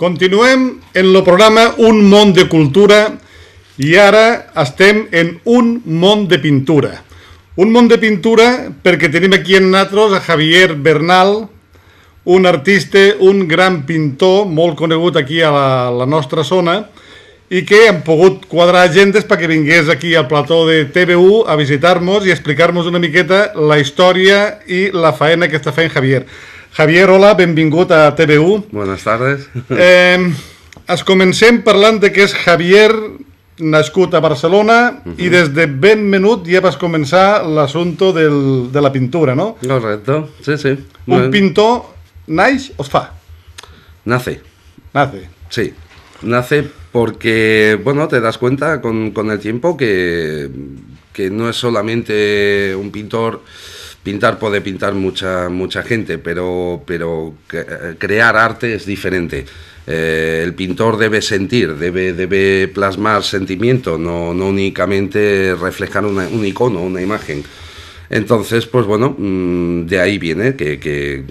Continuem en el programa Un món de cultura i ara estem en Un món de pintura. Un món de pintura perquè tenim aquí en nosaltres a Javier Bernal, un artista, un gran pintor, molt conegut aquí a la, la nostra zona, i que hem pogut quadrar agendes perquè vingués aquí al plató de TVU a visitar-nos i explicar-nos una miqueta la història i la faena que està fent Javier. Javier, hola, benvingut a TVU. Buenas tardes. Has comenzado en parlant que es Javier, nascut Barcelona, y desde i des de ben el asunto de la pintura, no? Correcto, sí, sí. Un pintor nace o fa? Nace. Nace. Sí, nace porque, bueno, te das cuenta con, el tiempo que, que no es solamente un pintor pintar puede pintar mucha, mucha gente, pero, pero eh, crear arte es diferente. Eh, el pintor debe sentir, debe, debe plasmar sentimiento, no, únicamente reflejar un icono, una imagen. Entonces, pues bueno, mm, de ahí viene que,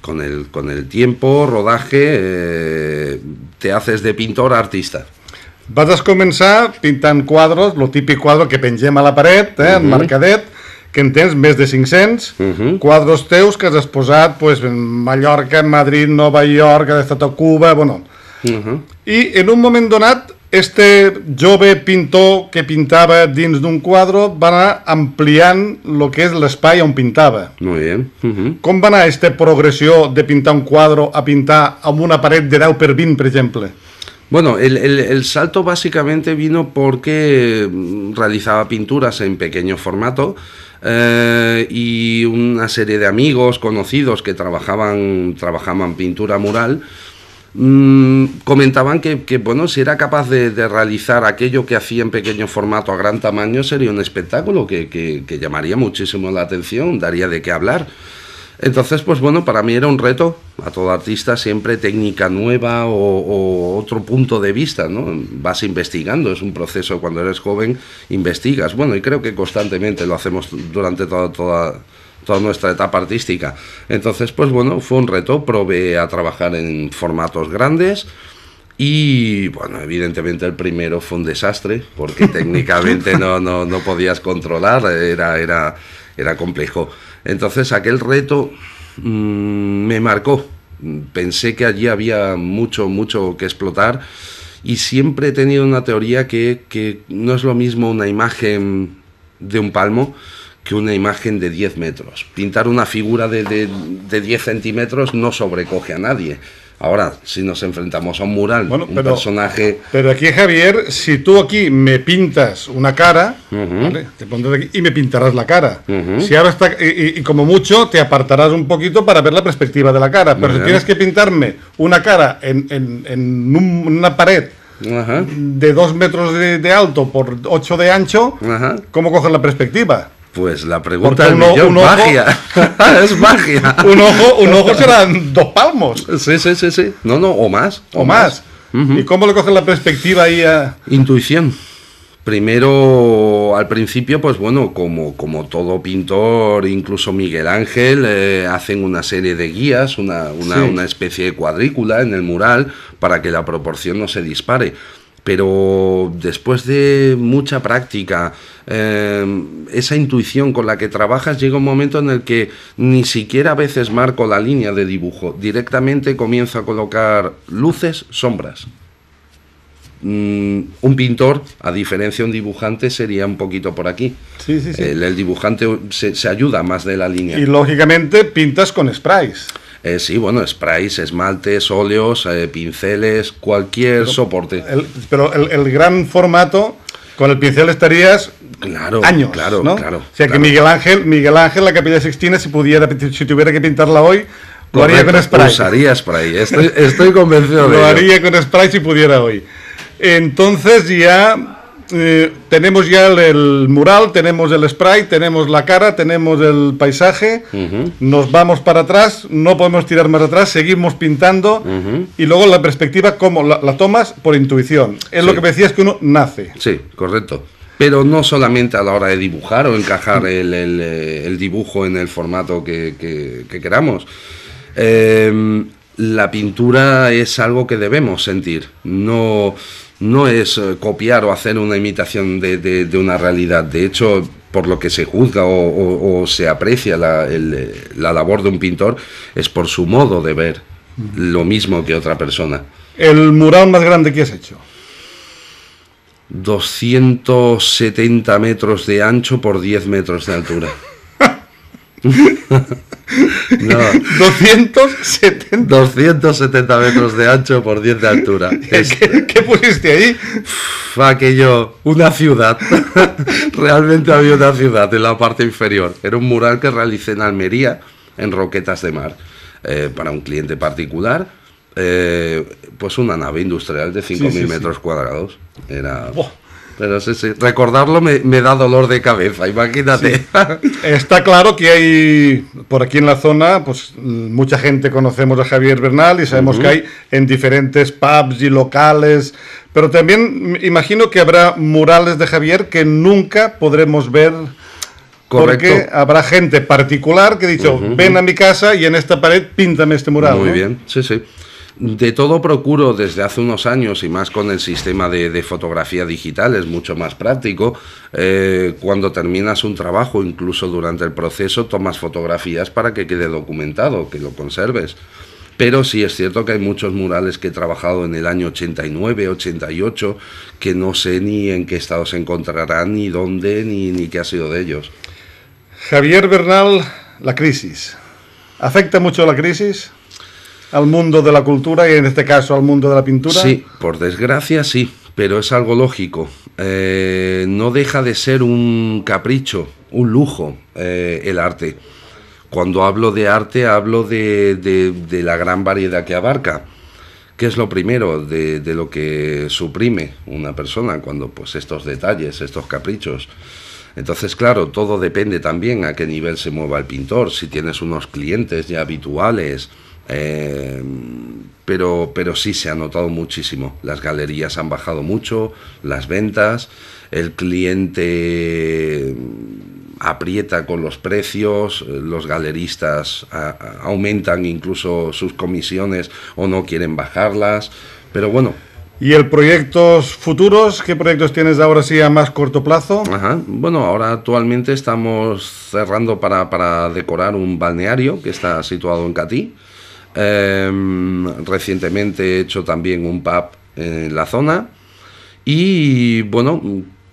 con, el, con el tiempo, rodaje, eh, te haces de pintor artista. Vas a comenzar pintando cuadros, lo típico cuadro que a la pared, en que en tens més de 500, uh -huh. quadros teus que has exposat pues, en Mallorca, en Madrid, Nova York, has estat a Cuba, bueno... Uh mhm. -huh. I en un moment donat, este jove pintor que pintava dins d'un quadre va anar ampliant el que és l'espai on pintava. Molt bé. Uh -huh. Com va anar aquesta progressió de pintar un quadre a pintar amb una paret de 10 per 20, per exemple? Bueno, el, el, el, salto básicamente vino porque mm, realizaba pinturas en pequeño formato, Eh, y una serie de amigos conocidos que trabajaban, trabajaban pintura mural, mm, comentaban que, bueno, si era capaz de, realizar aquello que hacía en pequeño formato a gran tamaño, sería un espectáculo que llamaría muchísimo la atención, daría de qué hablar. Entonces, pues bueno, para mí era un reto, a todo artista siempre técnica nueva o, otro punto de vista, ¿no? Vas investigando, es un proceso cuando eres joven, investigas, bueno, y creo que constantemente lo hacemos durante toda, toda, toda nuestra etapa artística. Entonces, pues bueno, fue un reto, probé a trabajar en formatos grandes, y bueno, evidentemente el primero fue un desastre, porque técnicamente no, no podías controlar, era, era, era complejo. Entonces aquel reto mm, me marcó. Pensé que allí había mucho, mucho que explotar y siempre he tenido una teoría que, no es lo mismo una imagen de un palmo que una imagen de 10 metros. Pintar una figura de, de, de 10 centímetros no sobrecoge a nadie Ahora, si nos enfrentamos a un mural, un personaje. Pero aquí, Javier, si tú aquí me pintas una cara, ¿vale? te aquí y me pintarás la cara. Si ahora está. Y, como mucho, te apartarás un poquito para ver la perspectiva de la cara. Pero si tienes que pintarme una cara en, en, una pared de 2 metros de, alto por 8 de ancho, ¿cómo coges la perspectiva? Pues la pregunta es magia, es magia. Un ojo, un ojo serán dos palmos. Sí, sí, sí, sí. No, no, o más. O, más. ¿Y cómo le cogen la perspectiva ahí? A... Intuición. Primero, al principio, pues bueno, como, como todo pintor, incluso Miguel Ángel, eh, hacen una serie de guías, una, una especie de cuadrícula en el mural para que la proporción no se dispare pero después de mucha práctica, em, esa intuición con la que trabajas, llega un momento en el que ni siquiera a veces marco la línea de dibujo, directamente comienzo a colocar luces, sombras. Mm, un pintor, a diferencia de un dibujante, sería un poquito por aquí. El, dibujante se, se, ayuda más de la línea. Y lógicamente pintas con sprays. Eh, sí, bueno, sprays, esmaltes, óleos, eh, pinceles, cualquier soporte. pero el, gran formato, con el pincel estarías claro, años. Claro, claro. O sea que Miguel Ángel, Miguel Ángel, la capilla sextina, si pudiera, si tuviera que pintarla hoy, lo haría con spray. Usaría spray, estoy, convencido Lo haría con spray si pudiera hoy. Entonces ya eh, tenemos ya el, mural, tenemos el spray, tenemos la cara, tenemos el paisaje, nos vamos para atrás, no podemos tirar más atrás, seguimos pintando y luego la perspectiva, como la, tomas? Por intuición. Es lo que me decías que uno nace. Sí, correcto. Pero no solamente a la hora de dibujar o encajar el, eh, dibujo en el formato que, queramos. Eh, la pintura es algo que debemos sentir, no, es eh, copiar o hacer una imitación de, de, una realidad. De hecho, por lo que se juzga o, se aprecia la, eh, la, labor de un pintor es por su modo de ver lo mismo que otra persona. ¿El mural más grande que has hecho? 270 metros de ancho por 10 metros de altura. No. 270. 270 metros de ancho por 10 de altura. Este. ¿Qué, pusiste ahí? aquello, una ciudad. Realmente había una ciudad en la parte inferior. Era un mural que realicé en Almería, en Roquetas de Mar, eh, para un cliente particular. Eh, pues una nave industrial de 5.000 metros cuadrados. Era. Pero sí, sí. Recordarlo me, da dolor de cabeza, imagínate. Está claro que hay, por aquí en la zona, pues mucha gente conocemos a Javier Bernal y sabemos que hay en diferentes pubs y locales. Pero también imagino que habrá murales de Javier que nunca podremos ver. Correcto. Porque habrá gente particular que ha dicho, ven a mi casa y en esta pared píntame este mural. Muy bien, sí, sí. De todo procuro desde hace unos años y más con el sistema de, fotografía digital, es mucho más práctico. Eh, cuando terminas un trabajo, incluso durante el proceso, tomas fotografías para que quede documentado, que lo conserves. Pero sí es cierto que hay muchos murales que he trabajado en el año 89, 88, que no sé ni en qué estado se encontrarán, ni dónde, ni, ni qué ha sido de ellos. Javier Bernal, la crisis. ¿Afecta mucho la crisis? al mundo de la cultura y en este caso al mundo de la pintura? Sí, por desgracia sí, pero es algo lógico. Eh, no deja de ser un capricho, un lujo eh, el arte. Cuando hablo de arte hablo de, la gran variedad que abarca. ...que es lo primero de, de, lo que suprime una persona cuando pues estos detalles, estos caprichos? Entonces, claro, todo depende también a qué nivel se mueva el pintor, si tienes unos clientes ya habituales, eh, pero, pero sí se ha notado muchísimo. Las galerías han bajado mucho, las ventas, el cliente aprieta con los precios, los galeristas aumentan incluso sus comisiones o no quieren bajarlas, pero bueno. ¿Y el proyectos futuros? ¿Qué proyectos tienes ahora sí a más corto plazo? Bueno, ahora actualmente estamos cerrando para, para decorar un balneario que está situado en Catí. Em, recientemente he hecho también un pub en la zona. Y bueno,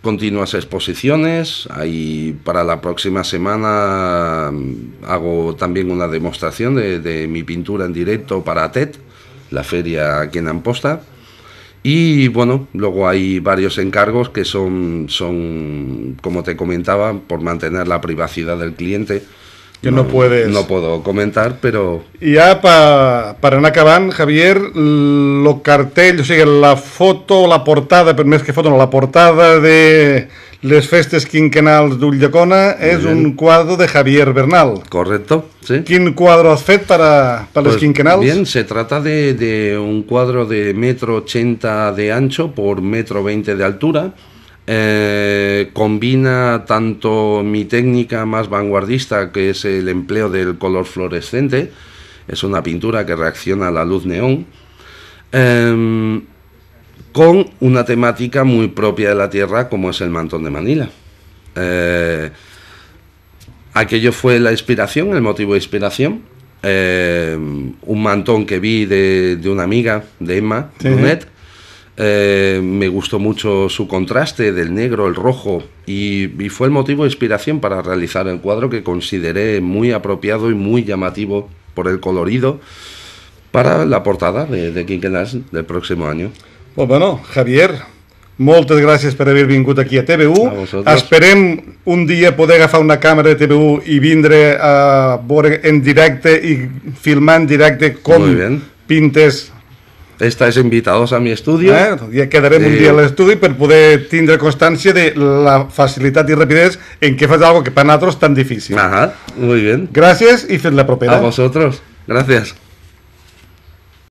continuas exposiciones. Ahí para la próxima semana em, hago también una demostración de, mi pintura en directo para TED, la feria aquí en Amposta. Y bueno, luego hay varios encargos que son, son como te comentaba, por mantener la privacidad del cliente que no, puedes. No puedo comentar, pero... Y ya, para para Javier, los cartell, o la foto, la portada, per més que foto, no, la portada de les festes quinquenals d'Ulldecona és un cuadro de Javier Bernal. Correcto, sí. Quin hace has fet para pues Bien, se trata de, de un cuadro de metro 80 de ancho por metro 20 de altura, eh, combina tanto mi técnica más vanguardista, que es el empleo del color fluorescente, es una pintura que reacciona a la luz neón, em, con una temática muy propia de la Tierra, como es el mantón de Manila. Eh, aquello fue la inspiración, el motivo de inspiración. Eh, un mantón que vi de, una amiga, de Emma sí. Eh, me gustó mucho su contraste del negro, el rojo, y, fue el motivo de inspiración para realizar el cuadro que consideré muy apropiado y muy llamativo por el colorido para la portada de, de del próximo año. Pues bueno, Javier, muchas gracias por haber venido aquí a TVU. esperemos un día poder agafar una cámara de TVU y vindre a veure en directo y filmar en directo con pintes es invitados a mi estudio Ya ah, quedaremos un eh, día en el estudio pero pude poder tindre constancia de la facilidad y rapidez en que haces algo que nosotros es tan difícil. Ajá, muy bien. Gracias y fins la propiedad A vosotros. gracias